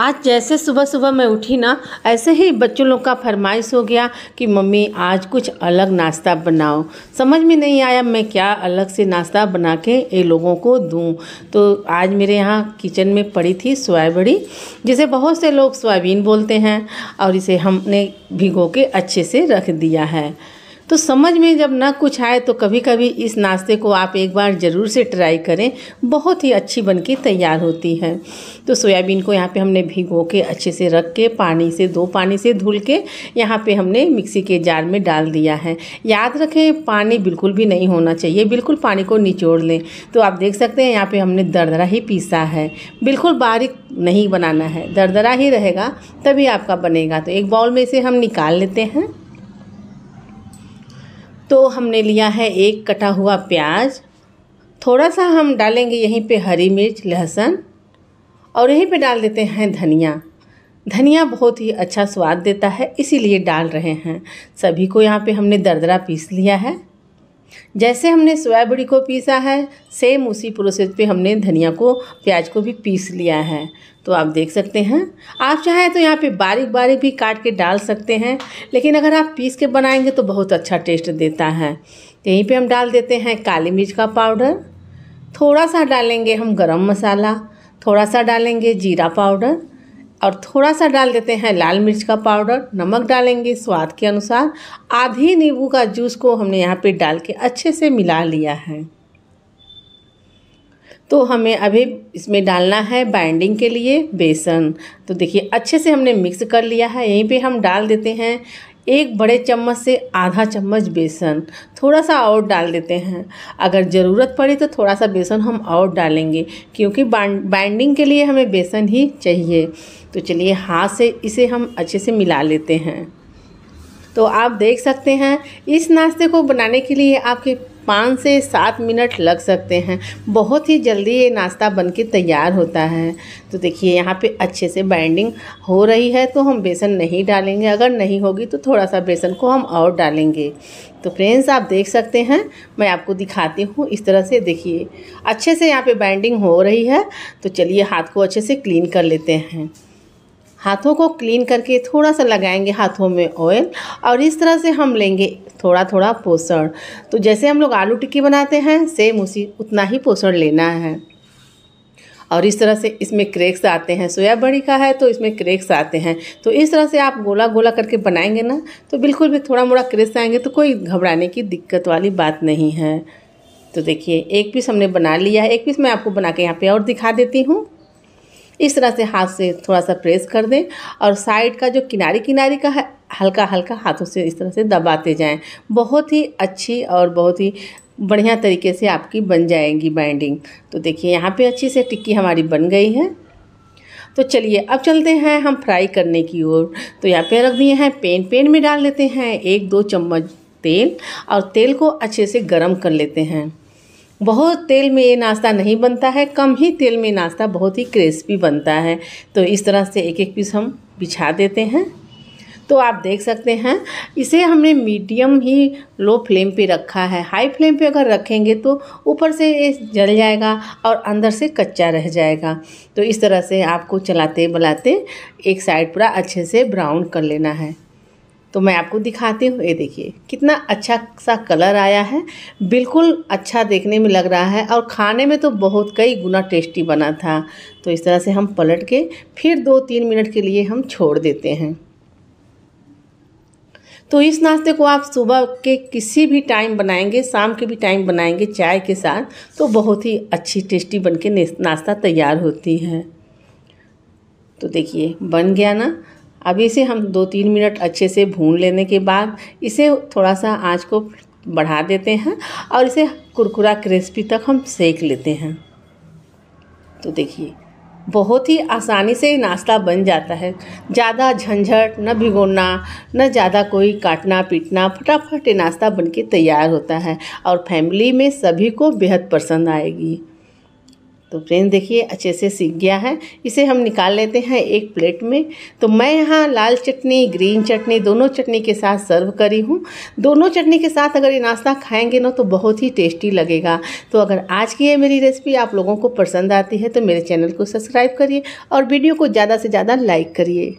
आज जैसे सुबह सुबह मैं उठी ना ऐसे ही बच्चों लोग का फरमाइश हो गया कि मम्मी आज कुछ अलग नाश्ता बनाओ समझ में नहीं आया मैं क्या अलग से नाश्ता बना के ये लोगों को दूँ तो आज मेरे यहाँ किचन में पड़ी थी सोयाबड़ी जिसे बहुत से लोग सोयाबीन बोलते हैं और इसे हमने भिगो के अच्छे से रख दिया है तो समझ में जब ना कुछ आए तो कभी कभी इस नाश्ते को आप एक बार ज़रूर से ट्राई करें बहुत ही अच्छी बन के तैयार होती है तो सोयाबीन को यहाँ पे हमने भिगो के अच्छे से रख के पानी से दो पानी से धुल के यहाँ पे हमने मिक्सी के जार में डाल दिया है याद रखें पानी बिल्कुल भी नहीं होना चाहिए बिल्कुल पानी को निचोड़ लें तो आप देख सकते हैं यहाँ पर हमने दरदरा ही पीसा है बिल्कुल बारीक नहीं बनाना है दरदरा ही रहेगा तभी आपका बनेगा तो एक बाउल में इसे हम निकाल लेते हैं तो हमने लिया है एक कटा हुआ प्याज थोड़ा सा हम डालेंगे यहीं पे हरी मिर्च लहसुन और यहीं पे डाल देते हैं धनिया धनिया बहुत ही अच्छा स्वाद देता है इसीलिए डाल रहे हैं सभी को यहाँ पे हमने दरदरा पीस लिया है जैसे हमने सोयाबड़ी को पीसा है सेम उसी प्रोसेस पे हमने धनिया को प्याज को भी पीस लिया है तो आप देख सकते हैं आप चाहें तो यहाँ पे बारीक बारीक भी काट के डाल सकते हैं लेकिन अगर आप पीस के बनाएंगे तो बहुत अच्छा टेस्ट देता है तो यहीं पे हम डाल देते हैं काली मिर्च का पाउडर थोड़ा सा डालेंगे हम गरम मसाला थोड़ा सा डालेंगे जीरा पाउडर और थोड़ा सा डाल देते हैं लाल मिर्च का पाउडर नमक डालेंगे स्वाद के अनुसार आधे नींबू का जूस को हमने यहाँ पे डाल के अच्छे से मिला लिया है तो हमें अभी इसमें डालना है बाइंडिंग के लिए बेसन तो देखिए अच्छे से हमने मिक्स कर लिया है यहीं पे हम डाल देते हैं एक बड़े चम्मच से आधा चम्मच बेसन थोड़ा सा और डाल देते हैं अगर ज़रूरत पड़े तो थोड़ा सा बेसन हम और डालेंगे क्योंकि बाइंडिंग के लिए हमें बेसन ही चाहिए तो चलिए हाथ से इसे हम अच्छे से मिला लेते हैं तो आप देख सकते हैं इस नाश्ते को बनाने के लिए आपके पाँच से सात मिनट लग सकते हैं बहुत ही जल्दी ये नाश्ता बन के तैयार होता है तो देखिए यहाँ पे अच्छे से बाइंडिंग हो रही है तो हम बेसन नहीं डालेंगे अगर नहीं होगी तो थोड़ा सा बेसन को हम और डालेंगे तो फ्रेंड्स आप देख सकते हैं मैं आपको दिखाती हूँ इस तरह से देखिए अच्छे से यहाँ पे बाइंडिंग हो रही है तो चलिए हाथ को अच्छे से क्लीन कर लेते हैं हाथों को क्लीन करके थोड़ा सा लगाएंगे हाथों में ऑयल और इस तरह से हम लेंगे थोड़ा थोड़ा पोषण तो जैसे हम लोग आलू टिक्की बनाते हैं सेम उसी उतना ही पोषण लेना है और इस तरह से इसमें क्रेक्स आते हैं सोया बड़ी का है तो इसमें क्रेक्स आते हैं तो इस तरह से आप गोला गोला करके बनाएंगे ना तो बिल्कुल भी थोड़ा मोड़ा क्रेक्स आएंगे तो कोई घबराने की दिक्कत वाली बात नहीं है तो देखिए एक पीस हमने बना लिया है एक पीस मैं आपको बना के यहाँ पे और दिखा देती हूँ इस तरह से हाथ से थोड़ा सा प्रेस कर दें और साइड का जो किनारे किनारे का है हल्का हल्का हाथों से इस तरह से दबाते जाएं बहुत ही अच्छी और बहुत ही बढ़िया तरीके से आपकी बन जाएंगी बाइंडिंग तो देखिए यहाँ पे अच्छी से टिक्की हमारी बन गई है तो चलिए अब चलते हैं हम फ्राई करने की ओर तो यहाँ पे रख दिए हैं पेन पेन में डाल लेते हैं एक दो चम्मच तेल और तेल को अच्छे से गर्म कर लेते हैं बहुत तेल में ये नाश्ता नहीं बनता है कम ही तेल में नाश्ता बहुत ही क्रिस्पी बनता है तो इस तरह से एक एक पीस हम बिछा देते हैं तो आप देख सकते हैं इसे हमने मीडियम ही लो फ्लेम पे रखा है हाई फ्लेम पे अगर रखेंगे तो ऊपर से ये जल जाएगा और अंदर से कच्चा रह जाएगा तो इस तरह से आपको चलाते बलाते एक साइड पूरा अच्छे से ब्राउन कर लेना है तो मैं आपको दिखाती हूँ ये देखिए कितना अच्छा सा कलर आया है बिल्कुल अच्छा देखने में लग रहा है और खाने में तो बहुत कई गुना टेस्टी बना था तो इस तरह से हम पलट के फिर दो तीन मिनट के लिए हम छोड़ देते हैं तो इस नाश्ते को आप सुबह के किसी भी टाइम बनाएंगे शाम के भी टाइम बनाएंगे चाय के साथ तो बहुत ही अच्छी टेस्टी बन के नाश्ता तैयार होती है तो देखिए बन गया ना अभी इसे हम दो तीन मिनट अच्छे से भून लेने के बाद इसे थोड़ा सा आँच को बढ़ा देते हैं और इसे कुरकुरा क्रिस्पी तक हम सेक लेते हैं तो देखिए बहुत ही आसानी से नाश्ता बन जाता है ज़्यादा झंझट न भिगोना न ज़्यादा कोई काटना पीटना फटाफट नाश्ता बन के तैयार होता है और फैमिली में सभी को बेहद पसंद आएगी तो फ्रेंड्स देखिए अच्छे से सीख गया है इसे हम निकाल लेते हैं एक प्लेट में तो मैं यहाँ लाल चटनी ग्रीन चटनी दोनों चटनी के साथ सर्व करी हूँ दोनों चटनी के साथ अगर ये नाश्ता खाएंगे ना तो बहुत ही टेस्टी लगेगा तो अगर आज की ये मेरी रेसिपी आप लोगों को पसंद आती है तो मेरे चैनल को सब्सक्राइब करिए और वीडियो को ज़्यादा से ज़्यादा लाइक करिए